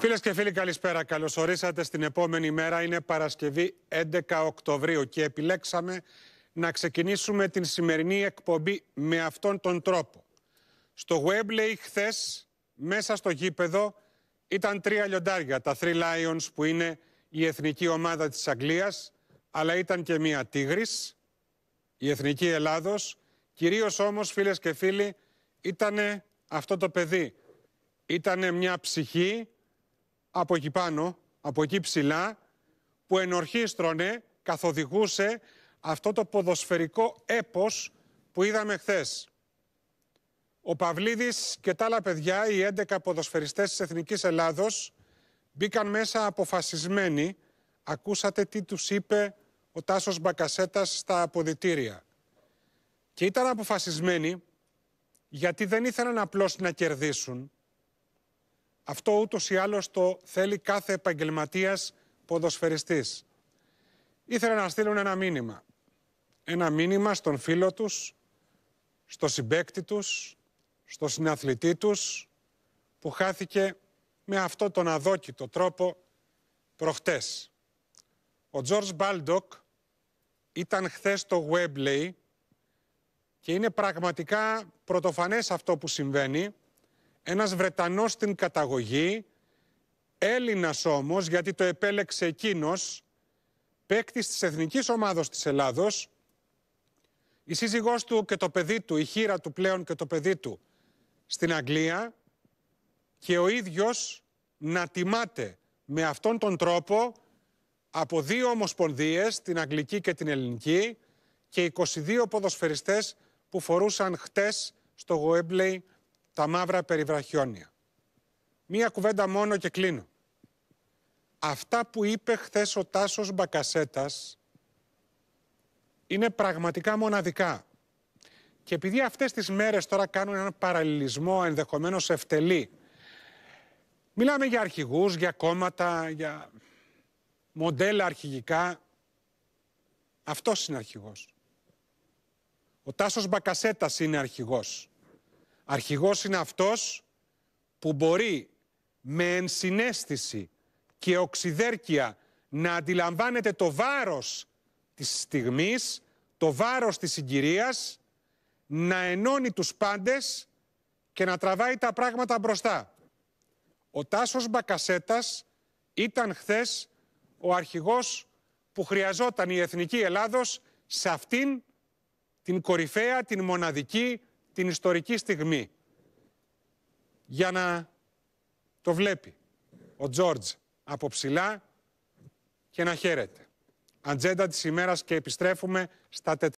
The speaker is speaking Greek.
Φίλες και φίλοι, καλησπέρα. καλωσορίσατε στην επόμενη μέρα. Είναι Παρασκευή 11 Οκτωβρίου και επιλέξαμε να ξεκινήσουμε την σημερινή εκπομπή με αυτόν τον τρόπο. Στο Webley χθες, μέσα στο γήπεδο, ήταν τρία λιοντάρια, τα Three Lions που είναι η εθνική ομάδα της Αγγλίας, αλλά ήταν και μία Τίγρης, η εθνική Ελλάδος. Κυρίως όμως, φίλες και φίλοι, ήταν αυτό το παιδί. Ήταν μια ψυχή από εκεί πάνω, από εκεί ψηλά, που ενορχίστρωνε, καθοδηγούσε αυτό το ποδοσφαιρικό έπος που είδαμε χθες. Ο Παυλίδης και τα άλλα παιδιά, οι 11 ποδοσφαιριστές της Εθνικής Ελλάδος, μπήκαν μέσα αποφασισμένοι. Ακούσατε τι τους είπε ο Τάσος Μπακασέτας στα αποδητήρια. Και ήταν αποφασισμένοι γιατί δεν ήθελαν απλώς να κερδίσουν, αυτό ούτως ή άλλως το θέλει κάθε επαγγελματίας ποδοσφαιριστής. Ήθελα να στείλουν ένα μήνυμα. Ένα μήνυμα στον φίλο τους, στο συμπέκτη τους, στο συναθλητή τους, που χάθηκε με αυτό τον αδόκητο τρόπο προχτές. Ο Τζορτζ Μπάλντοκ ήταν χθες στο Webley και είναι πραγματικά πρωτοφανές αυτό που συμβαίνει ένας Βρετανός στην καταγωγή, Έλληνας όμως, γιατί το επέλεξε εκείνος, παίκτης της Εθνικής Ομάδος της Ελλάδος, η σύζυγός του και το παιδί του, η χείρα του πλέον και το παιδί του, στην Αγγλία και ο ίδιος να τιμάται με αυτόν τον τρόπο από δύο ομοσπονδίες, την Αγγλική και την Ελληνική, και 22 ποδοσφαιριστές που φορούσαν χτες στο Γουέμπλεϊ τα μαύρα περιβραχιόνια. Μία κουβέντα μόνο και κλείνω. Αυτά που είπε χθες ο Τάσος Μπακασέτας είναι πραγματικά μοναδικά. Και επειδή αυτές τις μέρες τώρα κάνουν έναν παραλληλισμό ενδεχομένως ευτελή, μιλάμε για αρχηγούς, για κόμματα, για μοντέλα αρχηγικά, αυτός είναι αρχηγός. Ο Τάσος Μπακασέτας είναι αρχηγός. Αρχηγός είναι αυτός που μπορεί με ενσυναίσθηση και οξυδέρκεια να αντιλαμβάνεται το βάρος της στιγμής, το βάρος της συγκυρίας, να ενώνει τους πάντες και να τραβάει τα πράγματα μπροστά. Ο Τάσος Μπακασέτας ήταν χθες ο αρχηγός που χρειαζόταν η Εθνική Ελλάδος σε αυτήν την κορυφαία, την μοναδική την ιστορική στιγμή για να το βλέπει ο Τζόρτζ από ψηλά και να χαίρεται. Ατζέντα της ημέρας και επιστρέφουμε στα